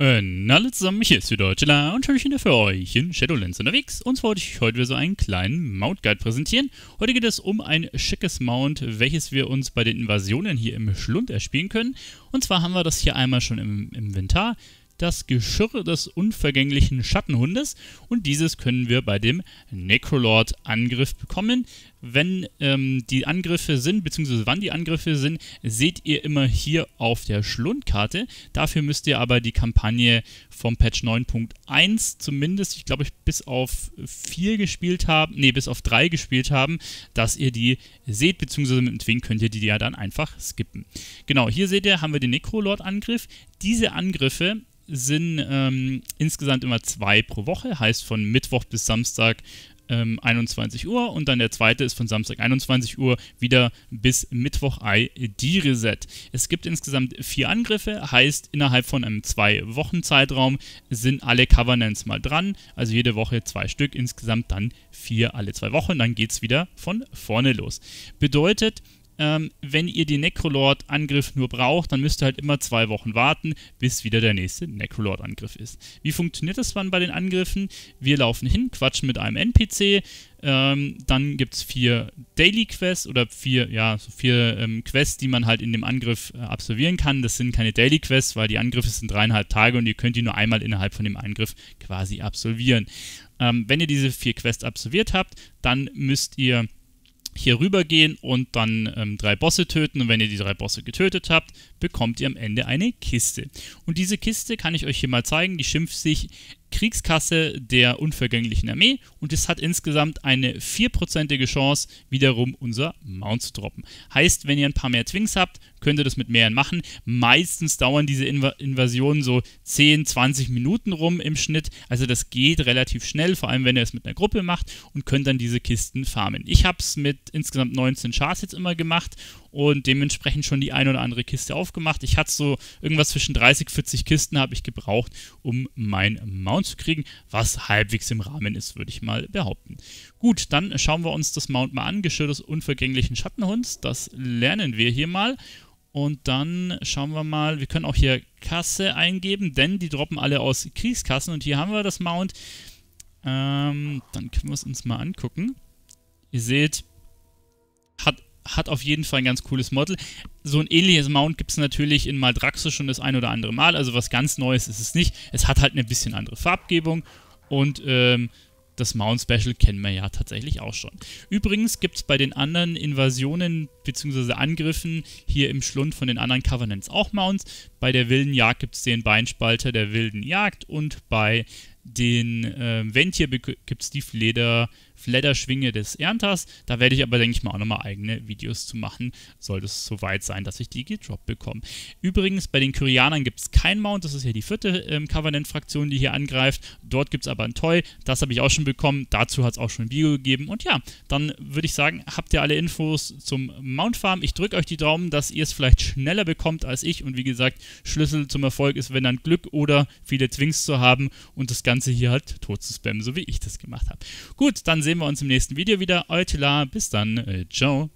Und äh, alle zusammen, hier ist wieder Deutschela und schön wieder für euch in Shadowlands unterwegs. Und zwar wollte ich heute wieder so einen kleinen Mount Guide präsentieren. Heute geht es um ein schickes Mount, welches wir uns bei den Invasionen hier im Schlund erspielen können. Und zwar haben wir das hier einmal schon im Inventar das Geschirr des unvergänglichen Schattenhundes und dieses können wir bei dem Necrolord-Angriff bekommen. Wenn ähm, die Angriffe sind, beziehungsweise wann die Angriffe sind, seht ihr immer hier auf der Schlundkarte. Dafür müsst ihr aber die Kampagne vom Patch 9.1 zumindest, ich glaube, ich bis auf 4 gespielt haben, nee, bis auf 3 gespielt haben, dass ihr die seht, beziehungsweise mit dem Twing könnt ihr die ja dann einfach skippen. Genau, hier seht ihr, haben wir den Necrolord-Angriff. Diese Angriffe sind ähm, insgesamt immer zwei pro Woche, heißt von Mittwoch bis Samstag ähm, 21 Uhr und dann der zweite ist von Samstag 21 Uhr wieder bis Mittwoch ID Reset. Es gibt insgesamt vier Angriffe, heißt innerhalb von einem zwei Wochen Zeitraum sind alle Covenants mal dran, also jede Woche zwei Stück, insgesamt dann vier alle zwei Wochen, dann geht es wieder von vorne los. Bedeutet, ähm, wenn ihr den Necrolord-Angriff nur braucht, dann müsst ihr halt immer zwei Wochen warten, bis wieder der nächste Necrolord-Angriff ist. Wie funktioniert das dann bei den Angriffen? Wir laufen hin, quatschen mit einem NPC, ähm, dann gibt es vier Daily Quests oder vier, ja, so vier ähm, Quests, die man halt in dem Angriff äh, absolvieren kann. Das sind keine Daily Quests, weil die Angriffe sind dreieinhalb Tage und ihr könnt die nur einmal innerhalb von dem Angriff quasi absolvieren. Ähm, wenn ihr diese vier Quests absolviert habt, dann müsst ihr hier rüber gehen und dann ähm, drei Bosse töten. Und wenn ihr die drei Bosse getötet habt, bekommt ihr am Ende eine Kiste. Und diese Kiste kann ich euch hier mal zeigen. Die schimpft sich Kriegskasse der unvergänglichen Armee und es hat insgesamt eine 4%ige Chance, wiederum unser Mount zu droppen. Heißt, wenn ihr ein paar mehr Twings habt, könnt ihr das mit mehreren machen. Meistens dauern diese Inv Invasionen so 10, 20 Minuten rum im Schnitt. Also das geht relativ schnell, vor allem wenn ihr es mit einer Gruppe macht und könnt dann diese Kisten farmen. Ich habe es mit insgesamt 19 Chars jetzt immer gemacht und dementsprechend schon die eine oder andere Kiste aufgemacht. Ich hatte so irgendwas zwischen 30, 40 Kisten habe ich gebraucht, um mein Mount Mount zu kriegen, was halbwegs im Rahmen ist, würde ich mal behaupten. Gut, dann schauen wir uns das Mount mal an, Geschirr des unvergänglichen Schattenhunds, das lernen wir hier mal. Und dann schauen wir mal, wir können auch hier Kasse eingeben, denn die droppen alle aus Kriegskassen und hier haben wir das Mount. Ähm, dann können wir es uns mal angucken. Ihr seht, hat auf jeden Fall ein ganz cooles Model. So ein ähnliches Mount gibt es natürlich in Maldraxo schon das ein oder andere Mal. Also was ganz Neues ist es nicht. Es hat halt eine bisschen andere Farbgebung und ähm, das Mount Special kennen wir ja tatsächlich auch schon. Übrigens gibt es bei den anderen Invasionen bzw. Angriffen hier im Schlund von den anderen Covenants auch Mounts. Bei der wilden Jagd gibt es den Beinspalter der wilden Jagd und bei den äh, Ventier gibt es die Fleder Fledderschwinge des Ernters. Da werde ich aber, denke ich mal, auch nochmal eigene Videos zu machen, sollte es soweit sein, dass ich die gedroppt bekomme. Übrigens, bei den Kyrianern gibt es keinen Mount, das ist ja die vierte ähm, Covenant-Fraktion, die hier angreift. Dort gibt es aber ein Toy, das habe ich auch schon bekommen, dazu hat es auch schon ein Video gegeben. Und ja, dann würde ich sagen, habt ihr alle Infos zum Mount Farm. Ich drücke euch die Daumen, dass ihr es vielleicht schneller bekommt als ich. Und wie gesagt, Schlüssel zum Erfolg ist, wenn dann Glück oder viele Twinks zu haben und das Ganze hier halt tot zu spammen, so wie ich das gemacht habe. Gut, dann sehen sehen wir uns im nächsten Video wieder. Euer Tila, bis dann. Äh, ciao.